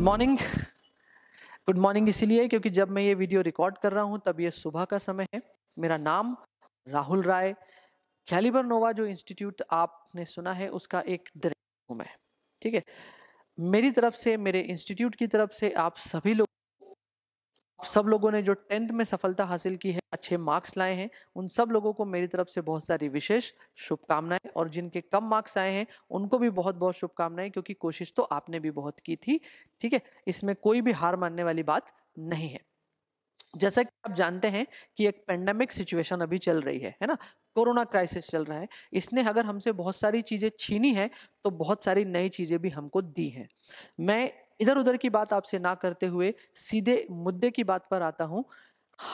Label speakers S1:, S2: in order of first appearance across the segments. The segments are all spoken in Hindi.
S1: गुड मॉर्निंग गुड मॉर्निंग इसीलिए क्योंकि जब मैं ये वीडियो रिकॉर्ड कर रहा हूँ तब ये सुबह का समय है मेरा नाम राहुल राय कैलिबर नोवा जो इंस्टीट्यूट आपने सुना है उसका एक डायरेक्टर हूँ मैं ठीक है मेरी तरफ से मेरे इंस्टीट्यूट की तरफ से आप सभी लोग सब लोगों ने जो टेंथ में सफलता हासिल की है अच्छे मार्क्स लाए हैं उन सब लोगों को मेरी तरफ से बहुत सारी विशेष शुभकामनाएं और जिनके कम मार्क्स आए हैं उनको भी बहुत बहुत शुभकामनाएं क्योंकि कोशिश तो आपने भी बहुत की थी ठीक है इसमें कोई भी हार मानने वाली बात नहीं है जैसा कि आप जानते हैं कि एक पेंडेमिक सिचुएशन अभी चल रही है है ना कोरोना क्राइसिस चल रहा है इसने अगर हमसे बहुत सारी चीज़ें छीनी है तो बहुत सारी नई चीज़ें भी हमको दी हैं मैं इधर उधर की बात आपसे ना करते हुए सीधे मुद्दे की बात पर आता हूँ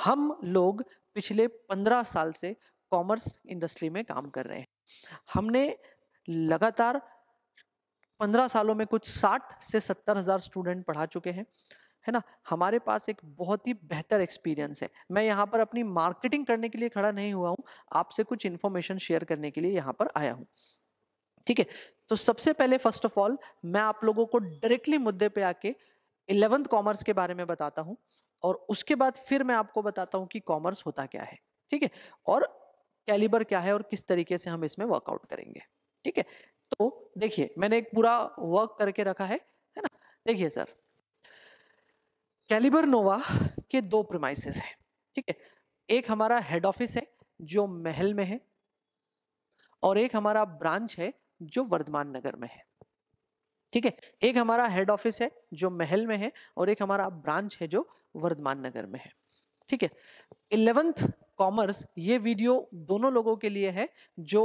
S1: हम लोग पिछले पंद्रह साल से कॉमर्स इंडस्ट्री में काम कर रहे हैं हमने लगातार पंद्रह सालों में कुछ साठ से सत्तर हज़ार स्टूडेंट पढ़ा चुके हैं है ना हमारे पास एक बहुत ही बेहतर एक्सपीरियंस है मैं यहाँ पर अपनी मार्केटिंग करने के लिए खड़ा नहीं हुआ हूँ आपसे कुछ इन्फॉर्मेशन शेयर करने के लिए यहाँ पर आया हूँ ठीक है तो सबसे पहले फर्स्ट ऑफ ऑल मैं आप लोगों को डायरेक्टली मुद्दे पे आके इलेवंथ कॉमर्स के बारे में बताता हूँ और उसके बाद फिर मैं आपको बताता हूँ कि कॉमर्स होता क्या है ठीक है और कैलिबर क्या है और किस तरीके से हम इसमें वर्कआउट करेंगे ठीक है तो देखिए मैंने एक पूरा वर्क करके रखा है है ना देखिए सर कैलिबर नोवा के दो प्रोमाइसेस हैं ठीक है एक हमारा हेड ऑफिस है जो महल में है और एक हमारा ब्रांच है जो वर्धमान नगर में है ठीक है एक हमारा हेड ऑफिस है जो महल में है और एक हमारा ब्रांच है जो वर्धमान नगर में है ठीक है इलेवेंथ कॉमर्स ये वीडियो दोनों लोगों के लिए है जो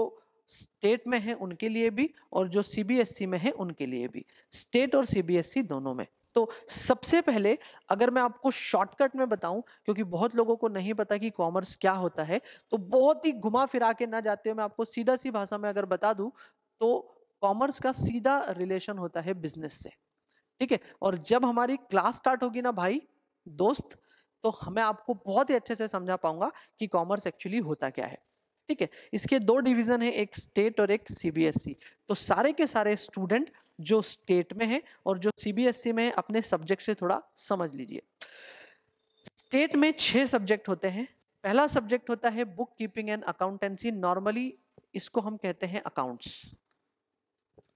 S1: स्टेट में है उनके लिए भी और जो सीबीएसई e में है उनके लिए भी स्टेट और सीबीएसई e दोनों में तो सबसे पहले अगर मैं आपको शॉर्टकट में बताऊं क्योंकि बहुत लोगों को नहीं पता कि कॉमर्स क्या होता है तो बहुत ही घुमा फिरा के ना जाते हुए मैं आपको सीधा सी भाषा में अगर बता दूं तो कॉमर्स का सीधा रिलेशन होता है बिजनेस से ठीक है और जब हमारी क्लास स्टार्ट होगी ना भाई दोस्त तो मैं आपको बहुत ही अच्छे से समझा पाऊंगा कि कॉमर्स एक्चुअली होता क्या है ठीक है इसके दो डिवीज़न है एक स्टेट और एक सीबीएसई तो सारे के सारे स्टूडेंट जो स्टेट में है और जो सीबीएसई में है अपने सब्जेक्ट से थोड़ा समझ लीजिए स्टेट में छः सब्जेक्ट होते हैं पहला सब्जेक्ट होता है book keeping and accountancy normally इसको हम कहते हैं अकाउंट्स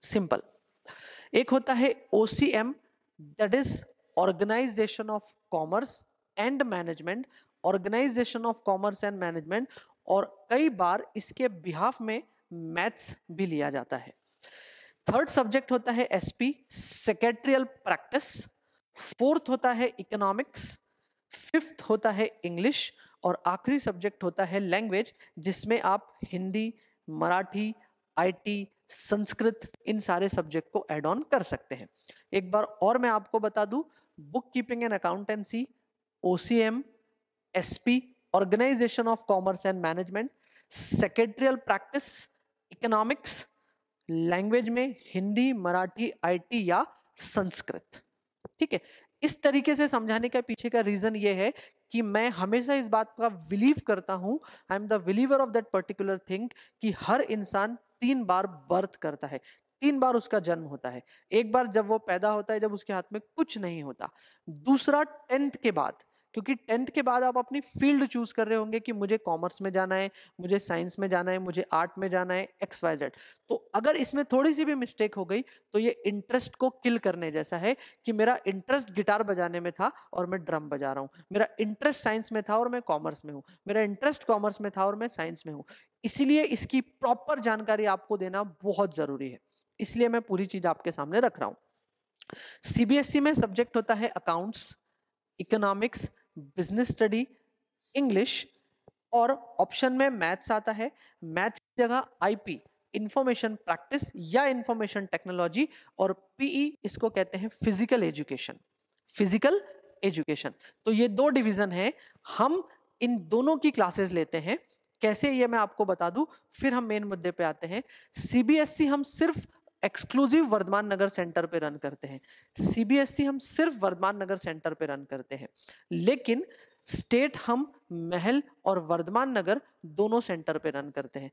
S1: सिंपल एक होता है O C M that is organisation of commerce and management organisation of commerce and management और कई बार इसके बिहाफ में मैथ्स भी लिया जाता है थर्ड सब्जेक्ट होता है S P secretarial practice fourth होता है इकोनॉमिक्स फिफ्थ होता है इंग्लिश और आखिरी सब्जेक्ट होता है लैंग्वेज जिसमें आप हिंदी मराठी आईटी संस्कृत इन सारे सब्जेक्ट को एड ऑन कर सकते हैं एक बार और मैं आपको बता दूं book keeping and accountancy O C M S P organisation of commerce and management secretarial practice economics language में हिंदी मराठी आईटी या संस्कृत ठीक है इस तरीके से समझाने का पीछे का रीजन ये है कि मैं हमेशा इस बात का बिलीव करता हूँ I am the believer of that particular thing कि हर इंसान तीन बार बर्थ करता है तीन बार उसका जन्म होता है एक बार जब वो पैदा होता है जब उसके हाथ में कुछ नहीं होता दूसरा टेंथ के बाद क्योंकि टेंथ के बाद आप अपनी फील्ड चूज कर रहे होंगे कि मुझे कॉमर्स में जाना है मुझे साइंस में जाना है मुझे आर्ट में जाना है एक्स वाई जेड तो अगर इसमें थोड़ी सी भी मिस्टेक हो गई तो ये इंटरेस्ट को किल करने जैसा है कि मेरा इंटरेस्ट गिटार बजाने में था और मैं ड्रम बजा रहा हूँ मेरा इंटरेस्ट साइंस में था और मैं कॉमर्स में हूँ मेरा इंटरेस्ट कॉमर्स में था और मैं साइंस में हूँ इसलिए इसकी प्रॉपर जानकारी आपको देना बहुत ज़रूरी है इसलिए मैं पूरी चीज़ आपके सामने रख रहा हूँ सीबीएसई में सब्जेक्ट होता है accounts economics business study English और ऑप्शन में मैथ्स आता है मैथ्स की जगह आईपी इंफॉर्मेशन प्रैक्टिस या इंफॉर्मेशन टेक्नोलॉजी और पीई e इसको कहते हैं फिजिकल एजुकेशन फिजिकल एजुकेशन तो ये दो डिवीजन है हम इन दोनों की क्लासेस लेते हैं कैसे ये मैं आपको बता दूं फिर हम मेन मुद्दे पे आते हैं सीबीएसई e हम सिर्फ एक्सक्लूसिव वर्धमान नगर सेंटर पे रन करते हैं सीबीएसई e हम सिर्फ वर्धमान नगर सेंटर पे रन करते हैं लेकिन स्टेट हम महल और वर्धमान नगर दोनों सेंटर पे रन करते हैं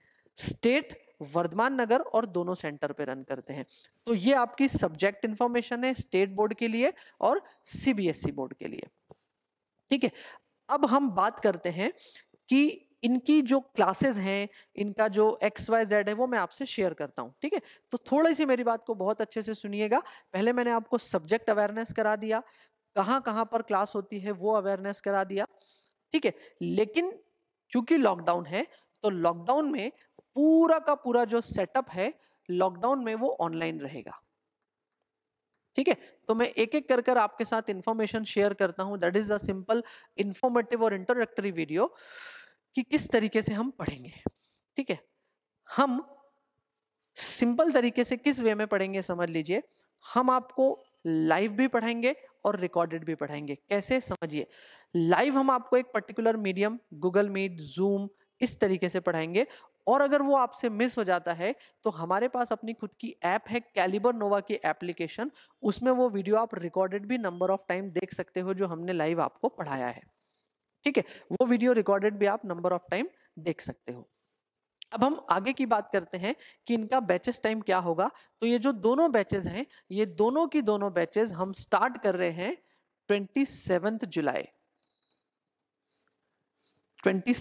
S1: स्टेट वर्धमान नगर और दोनों सेंटर पे रन करते हैं तो ये आपकी सब्जेक्ट इंफॉर्मेशन है स्टेट बोर्ड के लिए और सीबीएसई बोर्ड e के लिए ठीक है अब हम बात करते हैं कि इनकी जो क्लासेस हैं इनका जो एक्स वाई जेड है वो मैं आपसे शेयर करता हूँ ठीक है तो थोड़ी सी मेरी बात को बहुत अच्छे से सुनिएगा पहले मैंने आपको सब्जेक्ट अवेयरनेस करा दिया कहाँ कहाँ पर क्लास होती है वो अवेयरनेस करा दिया ठीक है लेकिन चूंकि लॉकडाउन है तो लॉकडाउन में पूरा का पूरा जो सेटअप है लॉकडाउन में वो ऑनलाइन रहेगा ठीक है तो मैं एक एक कर कर आपके साथ इंफॉर्मेशन शेयर करता हूं that is a simple informative और इंटरक्टरी वीडियो कि किस तरीके से हम पढ़ेंगे ठीक है हम सिंपल तरीके से किस वे में पढ़ेंगे समझ लीजिए हम आपको लाइव भी पढ़ाएंगे और रिकॉर्डेड भी पढ़ाएंगे कैसे समझिए लाइव हम आपको एक particular medium Google Meet Zoom इस तरीके से पढ़ाएंगे और अगर वो आपसे मिस हो जाता है तो हमारे पास अपनी खुद की ऐप है कैलिबर नोवा की एप्लीकेशन उसमें वो वीडियो आप रिकॉर्डेड भी नंबर ऑफ टाइम देख सकते हो जो हमने लाइव आपको पढ़ाया है ठीक है वो वीडियो रिकॉर्डेड भी आप नंबर ऑफ टाइम देख सकते हो अब हम आगे की बात करते हैं कि इनका बैचेस टाइम क्या होगा तो ये जो दोनों बैचेस हैं ये दोनों की दोनों बैचेस हम स्टार्ट कर रहे हैं twenty July twenty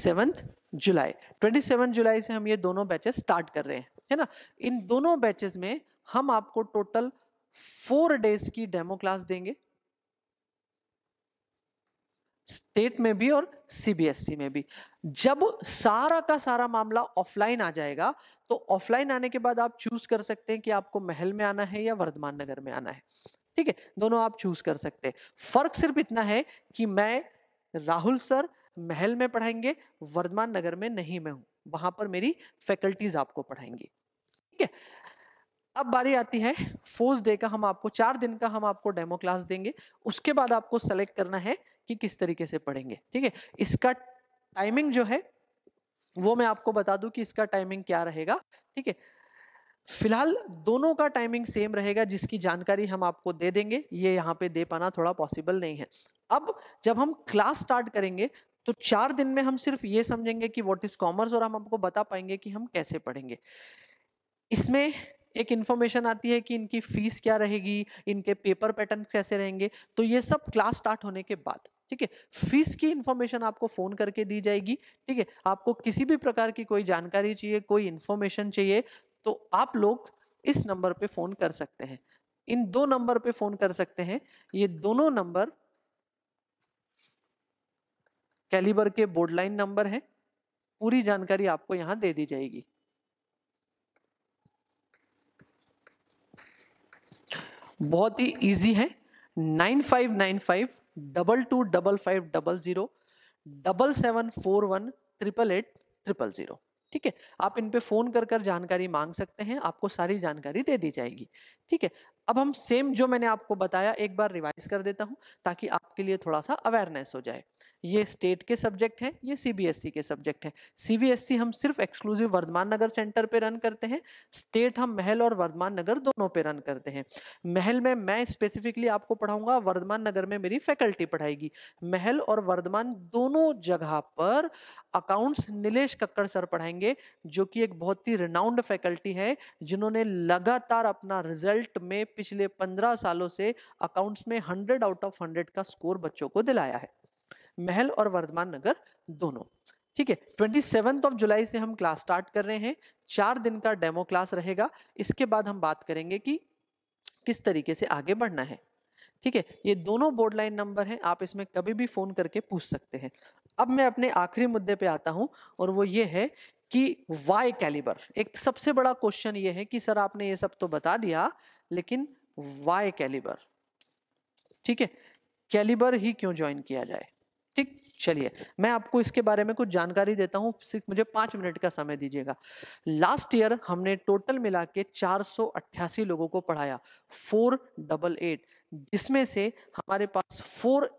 S1: July twenty seven July से हम ये दोनों बैचेस स्टार्ट कर रहे हैं है ना इन दोनों बैचेस में हम आपको टोटल फोर डेज की डेमो क्लास देंगे स्टेट में भी और सीबीएसई में भी जब सारा का सारा मामला ऑफलाइन आ जाएगा तो ऑफलाइन आने के बाद आप चूज कर सकते हैं कि आपको महल में आना है या वर्धमान नगर में आना है ठीक है दोनों आप चूज कर सकते हैं फर्क सिर्फ इतना है कि मैं राहुल सर महल में पढ़ाएंगे वर्धमान नगर में नहीं मैं हूं वहां पर मेरी फैकल्टीज आपको पढ़ाएंगी ठीक है अब बारी आती है फोर्स डे का हम आपको चार दिन का हम आपको डेमो क्लास देंगे उसके बाद आपको सेलेक्ट करना है कि किस तरीके से पढ़ेंगे ठीक है इसका टाइमिंग जो है वो मैं आपको बता दूं कि इसका टाइमिंग क्या रहेगा ठीक है फिलहाल दोनों का टाइमिंग सेम रहेगा जिसकी जानकारी हम आपको दे देंगे ये यहाँ पे दे पाना थोड़ा पॉसिबल नहीं है अब जब हम क्लास स्टार्ट करेंगे तो चार दिन में हम सिर्फ ये समझेंगे कि व्हाट इज कॉमर्स और हम आपको बता पाएंगे कि हम कैसे पढ़ेंगे इसमें एक इन्फॉर्मेशन आती है कि इनकी फीस क्या रहेगी इनके पेपर पैटर्न कैसे रहेंगे तो ये सब क्लास स्टार्ट होने के बाद ठीक है फीस की इन्फॉर्मेशन आपको फ़ोन करके दी जाएगी ठीक है आपको किसी भी प्रकार की कोई जानकारी चाहिए कोई इन्फॉर्मेशन चाहिए तो आप लोग इस नंबर पे फ़ोन कर सकते हैं इन दो नंबर पे फ़ोन कर सकते हैं ये दोनों नंबर कैलिबर के बोर्डलाइन नंबर हैं पूरी जानकारी आपको यहाँ दे दी जाएगी बहुत ही इजी है nine five nine five double two double five double zero double seven four one triple eight triple zero ठीक है आप इन पे फ़ोन कर कर जानकारी मांग सकते हैं आपको सारी जानकारी दे दी जाएगी ठीक है अब हम सेम जो मैंने आपको बताया एक बार रिवाइज कर देता हूँ ताकि आपके लिए थोड़ा सा अवेयरनेस हो जाए ये स्टेट के सब्जेक्ट हैं ये सीबीएसई के सब्जेक्ट हैं सीबीएसई हम सिर्फ एक्सक्लूसिव वर्धमान नगर सेंटर पे रन करते हैं स्टेट हम महल और वर्धमान नगर दोनों पे रन करते हैं महल में मैं स्पेसिफिकली आपको पढ़ाऊंगा वर्धमान नगर में मेरी फैकल्टी पढ़ाएगी महल और वर्धमान दोनों जगह पर अकाउंट्स नीलेष कक्कड़ सर पढ़ाएंगे जो कि एक बहुत ही रिनाउंड फैकल्टी है जिन्होंने लगातार अपना रिजल्ट में पिछले पंद्रह सालों से अकाउंट्स में हंड्रेड आउट ऑफ हंड्रेड का स्कोर बच्चों को दिलाया है महल और वर्धमान नगर दोनों ठीक है ट्वेंटी सेवन्थ ऑफ जुलाई से हम क्लास स्टार्ट कर रहे हैं चार दिन का डेमो क्लास रहेगा इसके बाद हम बात करेंगे कि किस तरीके से आगे बढ़ना है ठीक है ये दोनों बोर्ड लाइन नंबर हैं आप इसमें कभी भी फ़ोन करके पूछ सकते हैं अब मैं अपने आखिरी मुद्दे पे आता हूँ और वो ये है कि वाई कैलिबर एक सबसे बड़ा क्वेश्चन ये है कि सर आपने ये सब तो बता दिया लेकिन वाई कैलिबर ठीक है कैलिबर ही क्यों ज्वाइन किया जाए चलिए मैं आपको इसके बारे में कुछ जानकारी देता हूँ मुझे पाँच मिनट का समय दीजिएगा लास्ट ईयर हमने टोटल मिला के चार लोगों को पढ़ाया फोर डबल एट जिसमें से हमारे पास फोर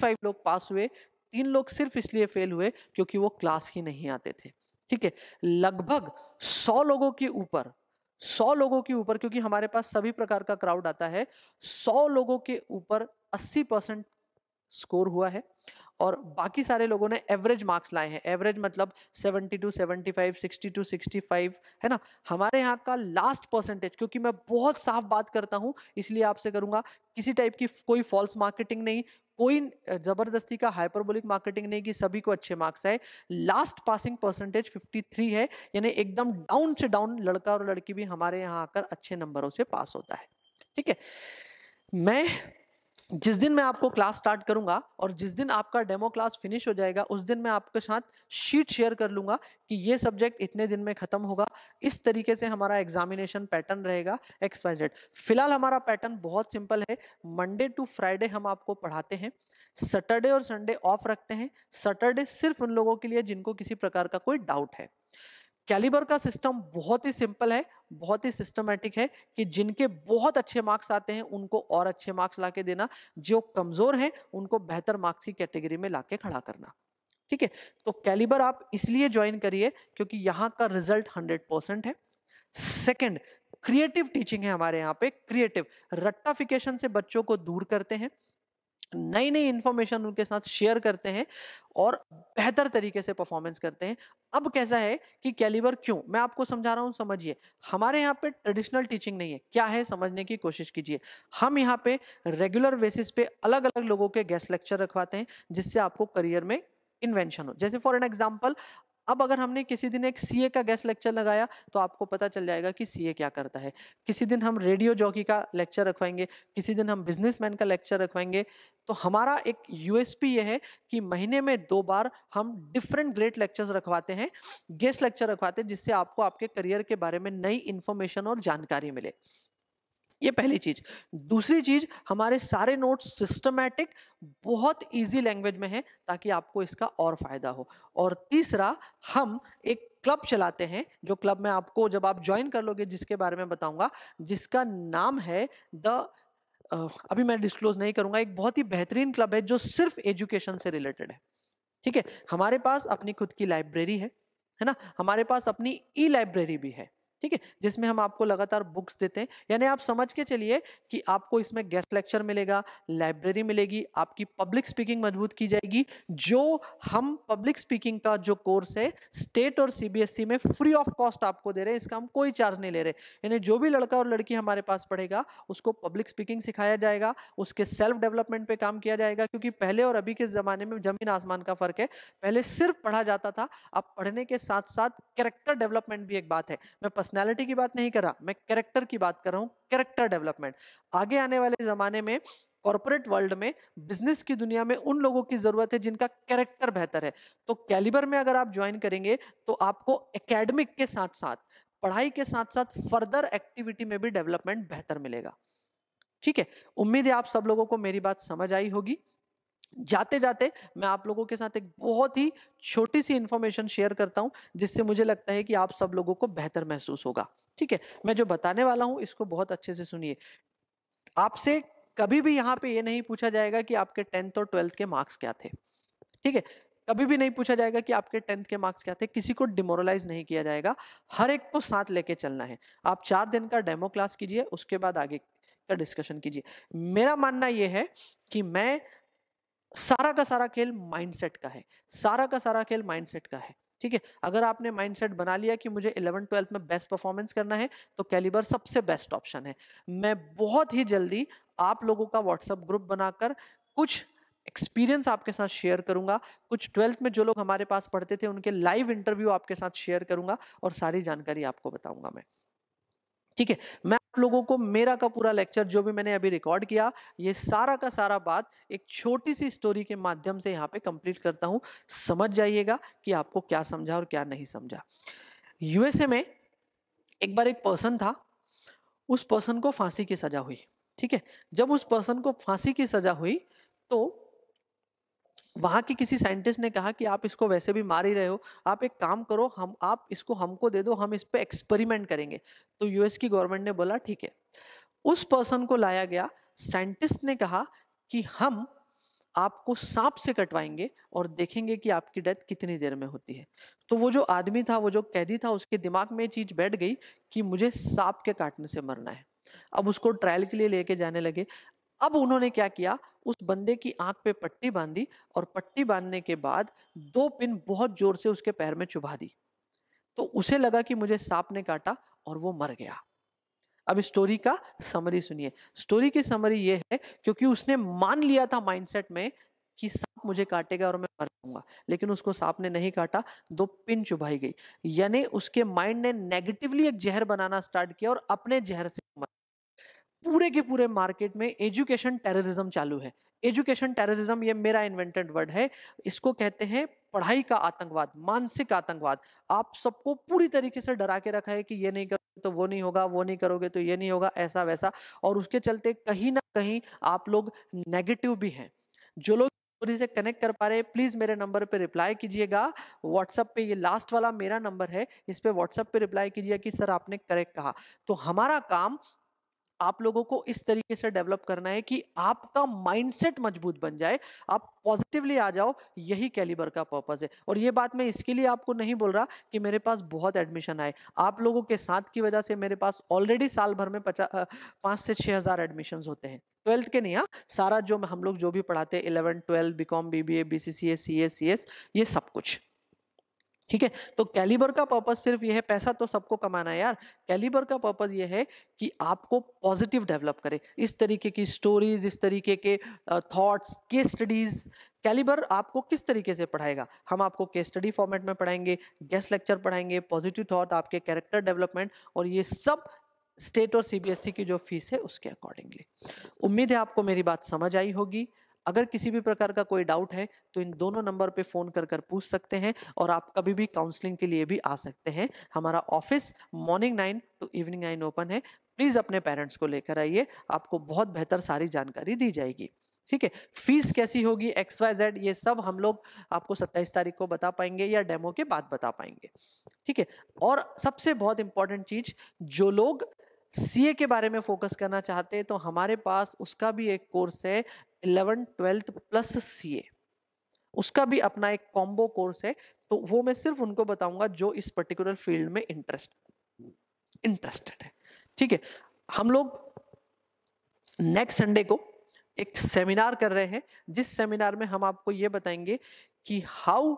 S1: फाइव लोग पास हुए तीन लोग सिर्फ इसलिए फेल हुए क्योंकि वो क्लास ही नहीं आते थे ठीक है लगभग सौ लोगों के ऊपर सौ लोगों के ऊपर क्योंकि हमारे पास सभी प्रकार का क्राउड आता है सौ लोगों के ऊपर अस्सी परसेंट स्कोर हुआ है और बाकी सारे लोगों ने एवरेज मार्क्स लाए हैं एवरेज मतलब 72, टू 75 62, टू 65 है ना हमारे यहाँ का लास्ट परसेंटेज क्योंकि मैं बहुत साफ बात करता हूँ इसलिए आपसे करूँगा किसी टाइप की कोई फॉल्स मार्केटिंग नहीं कोई जबरदस्ती का हाइपरबोलिक मार्केटिंग नहीं कि सभी को अच्छे मार्क्स आए लास्ट पासिंग परसेंटेज 53 है यानी एकदम डाउन से डाउन लड़का और लड़की भी हमारे यहाँ आकर अच्छे नंबरों से पास होता है ठीक है मैं जिस दिन मैं आपको क्लास स्टार्ट करूंगा और जिस दिन आपका डेमो क्लास फिनिश हो जाएगा उस दिन मैं आपके साथ शीट शेयर कर लूंगा कि ये सब्जेक्ट इतने दिन में ख़त्म होगा इस तरीके से हमारा एग्जामिनेशन पैटर्न रहेगा एक्स वाई जेड फिलहाल हमारा पैटर्न बहुत सिंपल है मंडे टू फ्राइडे हम आपको पढ़ाते हैं सैटरडे और संडे ऑफ रखते हैं सैटरडे सिर्फ उन लोगों के लिए जिनको किसी प्रकार का कोई डाउट है कैलिबर का सिस्टम बहुत ही सिंपल है बहुत ही सिस्टमेटिक है कि जिनके बहुत अच्छे मार्क्स आते हैं उनको और अच्छे मार्क्स ला के देना जो कमज़ोर हैं उनको बेहतर मार्क्स की कैटेगरी में ला के खड़ा करना ठीक है तो कैलिबर आप इसलिए ज्वाइन करिए क्योंकि यहाँ का रिजल्ट हंड्रेड परसेंट है सेकेंड क्रिएटिव टीचिंग है हमारे यहाँ पे क्रिएटिव रट्टाफिकेशन से बच्चों को दूर करते हैं नई नई इन्फॉर्मेशन उनके साथ शेयर करते हैं और बेहतर तरीके से परफॉर्मेंस करते हैं अब कैसा है कि कैलिबर क्यों मैं आपको समझा रहा हूँ समझिए हमारे यहाँ पे ट्रेडिशनल टीचिंग नहीं है क्या है समझने की कोशिश कीजिए हम यहाँ पे रेगुलर बेसिस पे अलग अलग लोगों के गेस्ट लेक्चर रखवाते हैं जिससे आपको करियर में इन्वेंशन हो जैसे फॉर एन एग्जाम्पल अब अगर हमने किसी दिन एक सीए का गेस्ट लेक्चर लगाया तो आपको पता चल जाएगा कि सीए क्या करता है किसी दिन हम रेडियो जॉकी का लेक्चर रखवाएंगे किसी दिन हम बिजनेसमैन का लेक्चर रखवाएंगे तो हमारा एक यूएसपी ये है कि महीने में दो बार हम डिफरेंट ग्रेट लेक्चर्स रखवाते हैं गेस्ट लेक्चर रखवाते हैं जिससे आपको आपके करियर के बारे में नई इन्फॉर्मेशन और जानकारी मिले ये पहली चीज दूसरी चीज हमारे सारे नोट्स सिस्टमैटिक बहुत इजी लैंग्वेज में है ताकि आपको इसका और फायदा हो और तीसरा हम एक क्लब चलाते हैं जो क्लब में आपको जब आप ज्वाइन कर लोगे जिसके बारे में बताऊंगा जिसका नाम है द अभी मैं डिस्क्लोज नहीं करूंगा एक बहुत ही बेहतरीन क्लब है जो सिर्फ एजुकेशन से रिलेटेड है ठीक है हमारे पास अपनी खुद की लाइब्रेरी है है ना हमारे पास अपनी ई लाइब्रेरी भी है ठीक है जिसमें हम आपको लगातार बुक्स देते हैं यानी आप समझ के चलिए कि आपको इसमें गेस्ट लेक्चर मिलेगा लाइब्रेरी मिलेगी आपकी पब्लिक स्पीकिंग मजबूत की जाएगी जो हम पब्लिक स्पीकिंग का जो कोर्स है स्टेट और सीबीएसई e में फ्री ऑफ कॉस्ट आपको दे रहे हैं इसका हम कोई चार्ज नहीं ले रहे यानी जो भी लड़का और लड़की हमारे पास पढ़ेगा उसको पब्लिक स्पीकिंग सिखाया जाएगा उसके सेल्फ डेवलपमेंट पर काम किया जाएगा क्योंकि पहले और अभी के ज़माने में जमीन आसमान का फ़र्क है पहले सिर्फ पढ़ा जाता था अब पढ़ने के साथ साथ कैरेक्टर डेवलपमेंट भी एक बात है मैं पर्सनैलिटी की बात नहीं कर रहा मैं कैरेक्टर की बात कर रहा हूँ कैरेक्टर डेवलपमेंट आगे आने वाले ज़माने में कॉरपोरेट वर्ल्ड में बिजनेस की दुनिया में उन लोगों की जरूरत है जिनका कैरेक्टर बेहतर है तो कैलिबर में अगर आप ज्वाइन करेंगे तो आपको एकेडमिक के साथ साथ पढ़ाई के साथ साथ फर्दर एक्टिविटी में भी डेवलपमेंट बेहतर मिलेगा ठीक है उम्मीद है आप सब लोगों को मेरी बात समझ आई होगी जाते जाते मैं आप लोगों के साथ एक बहुत ही छोटी सी इन्फॉर्मेशन शेयर करता हूँ जिससे मुझे लगता है कि आप सब लोगों को बेहतर महसूस होगा ठीक है मैं जो बताने वाला हूँ इसको बहुत अच्छे से सुनिए आपसे कभी भी यहाँ पे ये नहीं पूछा जाएगा कि आपके टेंथ और ट्वेल्थ के मार्क्स क्या थे ठीक है कभी भी नहीं पूछा जाएगा कि आपके टेंथ के मार्क्स क्या थे किसी को डिमोरलाइज नहीं किया जाएगा हर एक को साथ लेके चलना है आप चार दिन का डेमो क्लास कीजिए उसके बाद आगे का डिस्कशन कीजिए मेरा मानना यह है कि मैं सारा का सारा खेल माइंडसेट का है सारा का सारा खेल माइंडसेट का है ठीक है अगर आपने माइंडसेट बना लिया कि मुझे इलेवन ट्वेल्थ में बेस्ट परफॉर्मेंस करना है तो कैलिबर सबसे बेस्ट ऑप्शन है मैं बहुत ही जल्दी आप लोगों का व्हाट्सएप ग्रुप बनाकर कुछ एक्सपीरियंस आपके साथ शेयर करूंगा कुछ ट्वेल्थ में जो लोग हमारे पास पढ़ते थे उनके लाइव इंटरव्यू आपके साथ शेयर करूंगा और सारी जानकारी आपको बताऊंगा मैं ठीक है मैं आप लोगों को मेरा का पूरा लेक्चर जो भी मैंने अभी रिकॉर्ड किया ये सारा का सारा बात एक छोटी सी स्टोरी के माध्यम से यहाँ पे कंप्लीट करता हूँ समझ जाइएगा कि आपको क्या समझा और क्या नहीं समझा यूएसए में एक बार एक पर्सन था उस पर्सन को फांसी की सजा हुई ठीक है जब उस पर्सन को फांसी की सजा हुई तो वहाँ के किसी साइंटिस्ट ने कहा कि आप इसको वैसे भी मार ही रहे हो आप एक काम करो हम आप इसको हमको दे दो हम इस पर एक्सपेरिमेंट करेंगे तो यूएस की गवर्नमेंट ने बोला ठीक है उस पर्सन को लाया गया साइंटिस्ट ने कहा कि हम आपको सांप से कटवाएंगे और देखेंगे कि आपकी डेथ कितनी देर में होती है तो वो जो आदमी था वो जो कैदी था उसके दिमाग में ये चीज़ बैठ गई कि मुझे सांप के काटने से मरना है अब उसको ट्रायल के लिए लेके जाने लगे अब उन्होंने क्या किया उस बंदे की आंख पे पट्टी बांधी और पट्टी बांधने के बाद दो पिन बहुत जोर से उसके पैर में चुभा दी तो उसे लगा कि मुझे सांप ने काटा और वो मर गया अब स्टोरी का समरी सुनिए स्टोरी की समरी ये है क्योंकि उसने मान लिया था माइंडसेट में कि सांप मुझे काटेगा और मैं मर जाऊंगा लेकिन उसको सांप ने नहीं काटा दो पिन चुभाई गई यानी उसके माइंड ने नेगेटिवली एक जहर बनाना स्टार्ट किया और अपने जहर से पूरे के पूरे मार्केट में एजुकेशन टेररिज्म चालू है एजुकेशन टेररिज्म ये मेरा इन्वेंटेड वर्ड है इसको कहते हैं पढ़ाई का आतंकवाद मानसिक आतंकवाद आप सबको पूरी तरीके से डरा के रखा है कि ये नहीं करोगे तो वो नहीं होगा वो नहीं करोगे तो ये नहीं होगा ऐसा वैसा और उसके चलते कहीं ना कहीं आप लोग नेगेटिव भी हैं जो लोग स्टोरी से कनेक्ट कर पा रहे हैं प्लीज़ मेरे नंबर पर रिप्लाई कीजिएगा व्हाट्सएप पे ये लास्ट वाला मेरा नंबर है इस पर व्हाट्सएप पे रिप्लाई कीजिए कि सर आपने करेक्ट कहा तो हमारा काम आप लोगों को इस तरीके से डेवलप करना है कि आपका माइंडसेट मजबूत बन जाए आप पॉजिटिवली आ जाओ यही कैलिबर का पर्पज़ है और ये बात मैं इसके लिए आपको नहीं बोल रहा कि मेरे पास बहुत एडमिशन आए आप लोगों के साथ की वजह से मेरे पास ऑलरेडी साल भर में पचास पाँच से छः हज़ार एडमिशन होते हैं ट्वेल्थ के नहीं हाँ सारा जो हम लोग जो भी पढ़ाते हैं eleven twelfth B com B B A B C C S C S C S ये सब कुछ ठीक है तो कैलिबर का पर्पज सिर्फ ये है पैसा तो सबको कमाना है यार कैलिबर का पर्पज ये है कि आपको पॉजिटिव डेवलप करे इस तरीके की स्टोरीज इस तरीके के थॉट्स केस स्टडीज कैलिबर आपको किस तरीके से पढ़ाएगा हम आपको केस स्टडी फॉर्मेट में पढ़ाएंगे गेस्ट लेक्चर पढ़ाएंगे पॉजिटिव थॉट आपके कैरेक्टर डेवलपमेंट और ये सब स्टेट और सीबीएसई e की जो फीस है उसके अकॉर्डिंगली उम्मीद है आपको मेरी बात समझ आई होगी अगर किसी भी प्रकार का कोई डाउट है तो इन दोनों नंबर पे फ़ोन कर कर पूछ सकते हैं और आप कभी भी काउंसलिंग के लिए भी आ सकते हैं हमारा office morning nine to evening nine open है प्लीज़ अपने पेरेंट्स को लेकर आइए आपको बहुत बेहतर सारी जानकारी दी जाएगी ठीक है फीस कैसी होगी एक्स वाई जेड ये सब हम लोग आपको 27 तारीख को बता पाएंगे या डेमो के बाद बता पाएंगे ठीक है और सबसे बहुत इंपॉर्टेंट चीज जो लोग सीए के बारे में फोकस करना चाहते हैं तो हमारे पास उसका भी एक कोर्स है इलेवन ट्वेल्थ प्लस सी उसका भी अपना एक कॉम्बो कोर्स है तो वो मैं सिर्फ उनको बताऊंगा जो इस पर्टिकुलर फील्ड में इंटरेस्ट इंटरेस्टेड है ठीक है हम लोग नेक्स्ट संडे को एक सेमिनार कर रहे हैं जिस सेमिनार में हम आपको ये बताएंगे कि how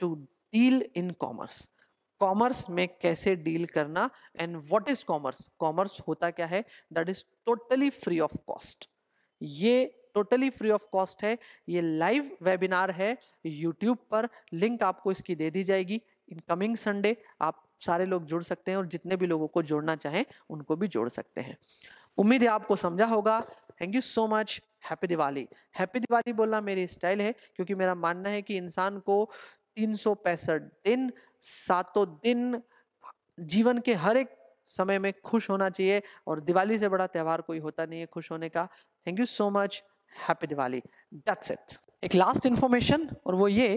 S1: to deal in commerce commerce में कैसे डील करना and what is commerce commerce होता क्या है that is totally free of cost ये टोटली फ्री ऑफ कॉस्ट है ये लाइव वेबिनार है यूट्यूब पर लिंक आपको इसकी दे दी जाएगी इन कमिंग संडे आप सारे लोग जुड़ सकते हैं और जितने भी लोगों को जोड़ना चाहें उनको भी जोड़ सकते हैं उम्मीद है आपको समझा होगा thank you so much happy Diwali happy Diwali बोलना मेरी स्टाइल है क्योंकि मेरा मानना है कि इंसान को तीन दिन सातों दिन जीवन के हर एक समय में खुश होना चाहिए और दिवाली से बड़ा त्यौहार कोई होता नहीं है खुश होने का thank you so much happy Diwali that's it एक लास्ट इन्फॉर्मेशन और वो ये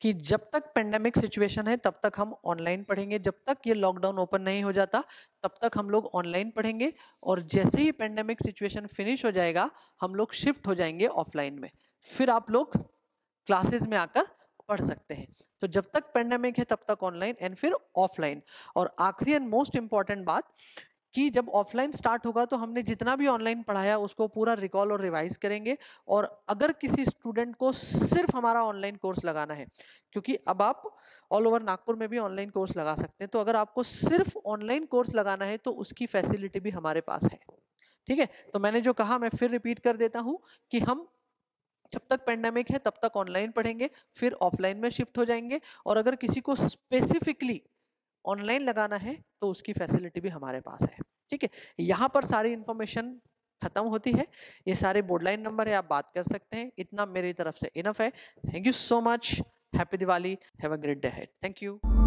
S1: कि जब तक पेंडेमिक सिचुएशन है तब तक हम ऑनलाइन पढ़ेंगे जब तक ये लॉकडाउन ओपन नहीं हो जाता तब तक हम लोग ऑनलाइन पढ़ेंगे और जैसे ही पेंडेमिक सिचुएशन फिनिश हो जाएगा हम लोग शिफ्ट हो जाएंगे ऑफलाइन में फिर आप लोग क्लासेस में आकर पढ़ सकते हैं तो जब तक पेंडेमिक है तब तक ऑनलाइन एंड फिर ऑफलाइन और आखिरी एंड मोस्ट इम्पॉर्टेंट बात कि जब ऑफलाइन स्टार्ट होगा तो हमने जितना भी ऑनलाइन पढ़ाया उसको पूरा रिकॉल और रिवाइज करेंगे और अगर किसी स्टूडेंट को सिर्फ हमारा ऑनलाइन कोर्स लगाना है क्योंकि अब आप ऑल ओवर नागपुर में भी ऑनलाइन कोर्स लगा सकते हैं तो अगर आपको सिर्फ ऑनलाइन कोर्स लगाना है तो उसकी फैसिलिटी भी हमारे पास है ठीक है तो मैंने जो कहा मैं फिर रिपीट कर देता हूँ कि हम जब तक पेंडेमिक है तब तक ऑनलाइन पढ़ेंगे फिर ऑफलाइन में शिफ्ट हो जाएंगे और अगर किसी को स्पेसिफिकली ऑनलाइन लगाना है तो उसकी फैसिलिटी भी हमारे पास है ठीक है यहाँ पर सारी इन्फॉर्मेशन खत्म होती है ये सारे बोर्ड लाइन नंबर है आप बात कर सकते हैं इतना मेरी तरफ से इनफ है thank you so much happy Diwali have a great day head thank you